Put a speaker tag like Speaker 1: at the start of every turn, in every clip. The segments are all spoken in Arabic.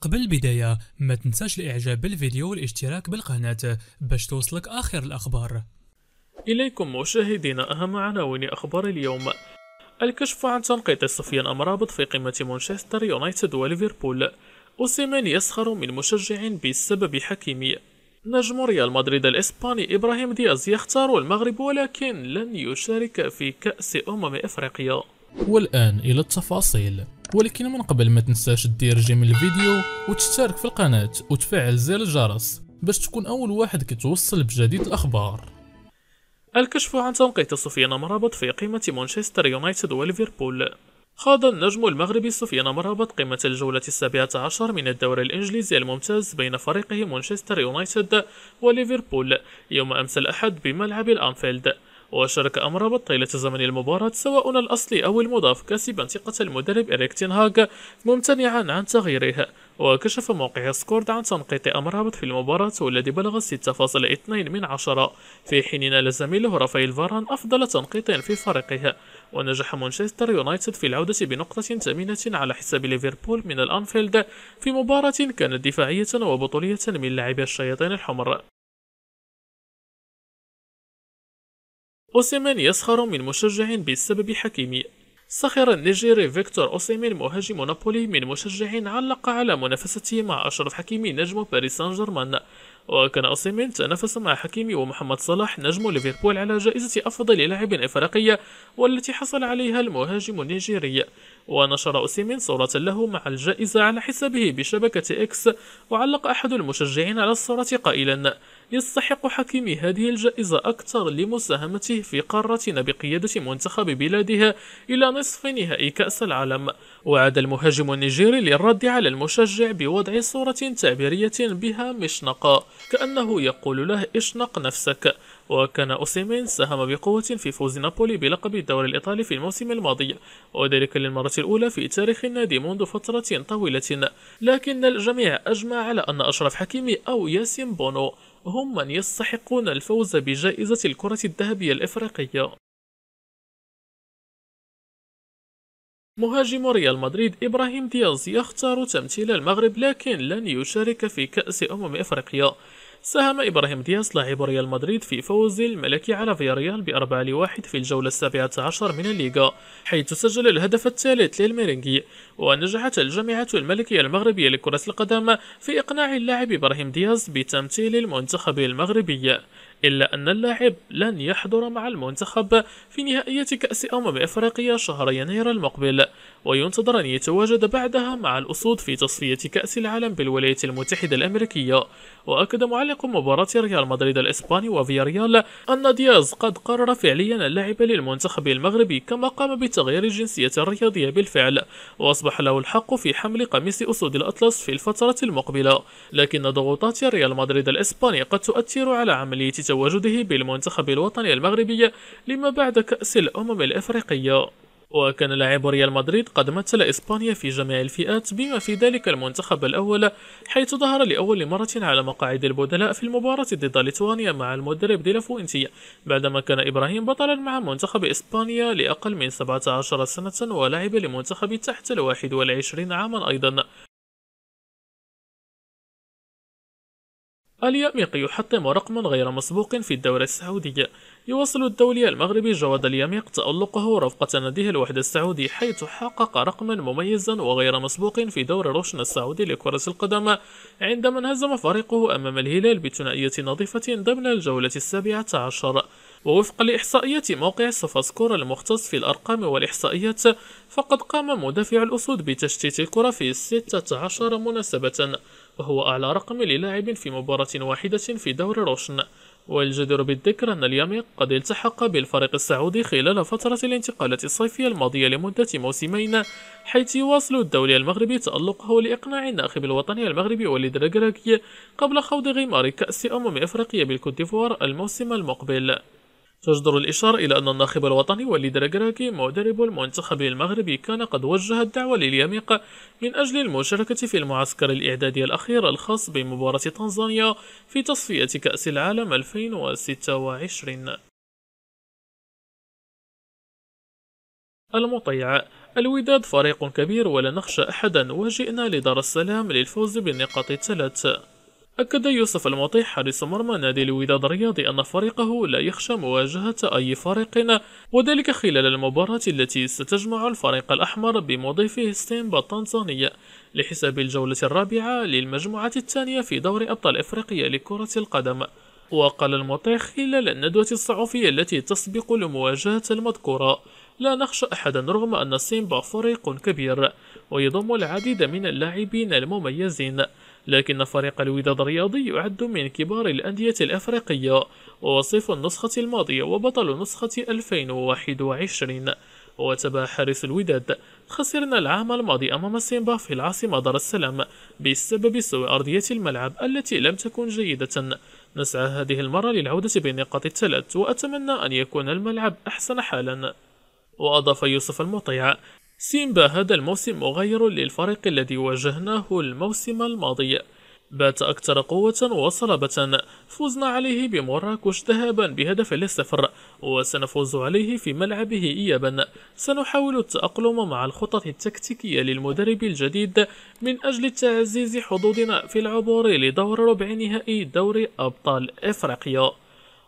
Speaker 1: قبل البداية ما تنساش الاعجاب بالفيديو والاشتراك بالقناة باش توصلك اخر الاخبار اليكم مشاهدينا اهم عناوين اخبار اليوم الكشف عن تنقيط سفيان امرابط في قمة مانشستر يونايتد وليفربول أوسيمان يسخر من مشجع بسبب حكيمي نجم ريال مدريد الإسباني إبراهيم دياز يختار المغرب ولكن لن يشارك في كأس أمم إفريقيا والآن إلى التفاصيل ولكن من قبل ما تنساش دير جيم الفيديو وتشترك في القناة وتفعل زر الجرس باش تكون أول واحد كتوصل بجديد الأخبار الكشف عن تنقيط سفيان مرابط في قيمة مانشستر يونايتد وليفربول خاض النجم المغربي سفيان مرابط قيمة الجولة السابعة عشر من الدوري الإنجليزي الممتاز بين فريقه مانشستر يونايتد وليفربول يوم أمس الأحد بملعب الأنفيلد وشارك أمرابط طيلة زمن المباراة سواء الأصلي أو المضاف كسبا ثقة المدرب إريك تنهاغ ممتنعا عن تغييره وكشف موقع سكورد عن تنقيط أمرابط في المباراة والذي بلغ 6.2 من عشرة في حين نال زميله رافائيل فاران أفضل تنقيط في فريقه ونجح مانشستر يونايتد في العودة بنقطة ثمينة على حساب ليفربول من الأنفيلد في مباراة كانت دفاعية وبطولية من لاعبي الشياطين الحمر أوسيمان يسخر من مشجع بسبب حكيمي سخر النيجيري فيكتور أوسيمين مهاجم نابولي من مشجع علق على منافسته مع أشرف حكيمي نجم باريس سان جيرمان وكان أوسيمين تنافس مع حكيمي ومحمد صلاح نجم ليفربول على جائزة أفضل لاعب إفريقية والتي حصل عليها المهاجم النيجيري ونشر أوسيمين صورة له مع الجائزة على حسابه بشبكة إكس وعلق أحد المشجعين على الصورة قائلا يستحق حكيمي هذه الجائزة أكثر لمساهمته في قارتنا بقيادة منتخب بلادها إلى نصف نهائي كأس العالم وعاد المهاجم النيجيري للرد على المشجع بوضع صورة تعبيرية بها مشنقة كأنه يقول له اشنق نفسك وكان أوسيمين ساهم بقوة في فوز نابولي بلقب الدوري الإيطالي في الموسم الماضي وذلك للمرة الأولى في تاريخ النادي منذ فترة طويلة لكن الجميع أجمع على أن أشرف حكيمي أو ياسين بونو هم من يستحقون الفوز بجائزة الكرة الذهبية الإفريقية مهاجم ريال مدريد إبراهيم دياز يختار تمثيل المغرب لكن لن يشارك في كأس أمم إفريقيا ساهم إبراهيم دياز لاعب ريال مدريد في فوز الملكي على فياريال بأربعة لواحد في الجولة السابعة عشر من الليغا حيث سجل الهدف الثالث للميرينغي ونجحت الجامعة الملكية المغربية لكرة القدم في إقناع اللاعب إبراهيم دياز بتمثيل المنتخب المغربي إلا أن اللاعب لن يحضر مع المنتخب في نهائية كأس أمم إفريقيا شهر يناير المقبل وينتظر أن يتواجد بعدها مع الأسود في تصفية كأس العالم بالولايات المتحدة الأمريكية وأكد معلق مباراة ريال مدريد الإسباني وفياريال أن دياز قد قرر فعليا اللعب للمنتخب المغربي كما قام بتغيير الجنسية الرياضية بالفعل وأصبح له الحق في حمل قميص أسود الأطلس في الفترة المقبلة لكن ضغوطات ريال مدريد الإسباني قد تؤثر على عملية تواجده بالمنتخب الوطني المغربي لما بعد كأس الأمم الأفريقية وكان لاعب ريال مدريد قد مثل إسبانيا في جميع الفئات بما في ذلك المنتخب الأول حيث ظهر لأول مرة على مقاعد البدلاء في المباراة ضد ليتوانيا مع المدرب ديلافوينتي بعدما كان إبراهيم بطلا مع منتخب إسبانيا لأقل من 17 سنة ولعب لمنتخب تحت الواحد والعشرين عاما أيضا اليميق يحطم رقم غير مسبوق في الدورة السعودية يواصل الدولي المغربي جواد اليميق تألقه رفقة ناديه الوحدة السعودي حيث حقق رقما مميزا وغير مسبوق في دور روشن السعودي لكرة القدم عندما انهزم فريقه أمام الهلال بثنائية نظيفة ضمن الجولة السابعة عشر ووفقا لإحصائيات موقع سفاسكور المختص في الأرقام والإحصائيات فقد قام مدافع الأسود بتشتيت الكرة في 16 مناسبة وهو أعلى رقم للاعب في مباراة واحدة في دور روشن والجدير بالذكر أن اليامي قد التحق بالفريق السعودي خلال فترة الانتقالات الصيفية الماضية لمدة موسمين حيث يواصل الدولي المغربي تألقه لإقناع الناخب الوطني المغربي وليد ركراكي قبل خوض غمار كأس أمم إفريقيا بالكوت ديفوار الموسم المقبل تجدر الإشارة إلى أن الناخب الوطني وليد ركراكي مدرب المنتخب المغربي كان قد وجه الدعوة لليميق من أجل المشاركة في المعسكر الإعدادي الأخير الخاص بمباراة تنزانيا في تصفية كأس العالم 2026 المطيع الوداد فريق كبير ولا نخشى أحدا وجئنا لدار السلام للفوز بالنقاط الثلاث أكد يوسف المطيح حارس مرمى نادي الوداد الرياضي أن فريقه لا يخشى مواجهة أي فريق وذلك خلال المباراة التي ستجمع الفريق الأحمر بمضيفه ستيمبا التنزانية لحساب الجولة الرابعة للمجموعة الثانية في دور أبطال إفريقيا لكرة القدم وقال المطيح خلال الندوة الصحفية التي تسبق لمواجهة المذكورة لا نخشى أحدا رغم أن سيمبا فريق كبير ويضم العديد من اللاعبين المميزين لكن فريق الوداد الرياضي يعد من كبار الأندية الأفريقية ووصيف النسخة الماضية وبطل نسخة 2021 وتبع حارس الوداد خسرنا العام الماضي أمام سيمبا في العاصمة دار السلام بسبب سوء أرضية الملعب التي لم تكن جيدة نسعى هذه المرة للعودة بالنقاط الثلاث وأتمنى أن يكون الملعب أحسن حالا وأضاف يوسف المطيع سيمبا هذا الموسم مغير للفريق الذي واجهناه الموسم الماضي بات أكثر قوة وصلابة فزنا عليه بمراكش ذهابا بهدف للصفر وسنفوز عليه في ملعبه إيابا سنحاول التأقلم مع الخطط التكتيكية للمدرب الجديد من أجل تعزيز حظوظنا في العبور لدور ربع نهائي دوري أبطال إفريقيا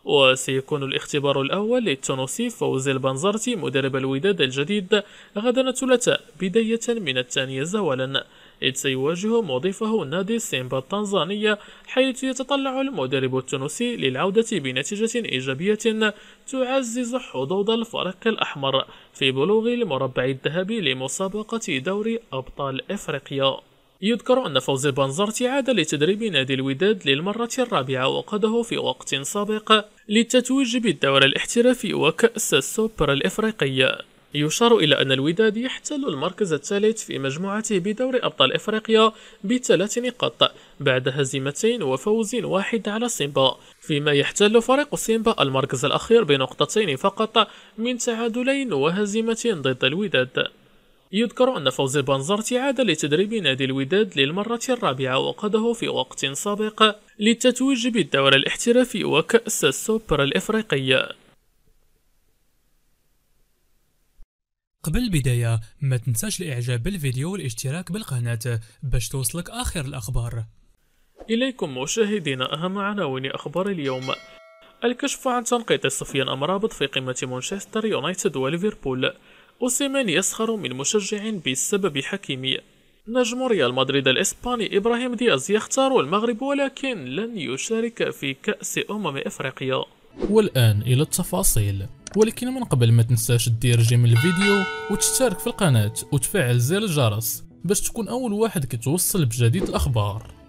Speaker 1: وسيكون الاختبار الأول للتونسي فوز البنزرتي مدرب الوداد الجديد غدا الثلاثاء بداية من الثانية زوالا إذ سيواجه مضيفه نادي سيمبا التنزانية حيث يتطلع المدرب التونسي للعودة بنتيجة إيجابية تعزز حظوظ الفرق الأحمر في بلوغ المربع الذهبي لمسابقة دوري أبطال إفريقيا يذكر أن فوز بنزرت عاد لتدريب نادي الوداد للمرة الرابعة وقده في وقت سابق للتتويج بالدورة الاحترافي وكأس السوبر الإفريقية يشار إلى أن الوداد يحتل المركز الثالث في مجموعته بدور أبطال إفريقيا بثلاث نقاط بعد هزيمتين وفوز واحد على سيمبا فيما يحتل فريق سيمبا المركز الأخير بنقطتين فقط من تعادلين وهزيمة ضد الوداد يذكر أن فوز بانزرتي عاد لتدريب نادي الوداد للمرة الرابعة وقاده في وقت سابق للتتويج بالدوري الاحترافي وكأس السوبر الإفريقي قبل البداية ما تنساش الإعجاب بالفيديو والاشتراك بالقناة باش توصلك آخر الأخبار إليكم مشاهدينا أهم عناوين أخبار اليوم الكشف عن تنقيط سفيان أمرابط في قمة مانشستر يونايتد وليفربول أوسيمان يسخر من مشجع بسبب حكيمي نجم ريال مدريد الإسباني إبراهيم دياز يختار المغرب ولكن لن يشارك في كأس أمم إفريقيا والآن إلى التفاصيل ولكن من قبل ما تنساش دير جيم الفيديو وتشترك في القناة وتفعل زر الجرس باش تكون أول واحد كتوصل بجديد الأخبار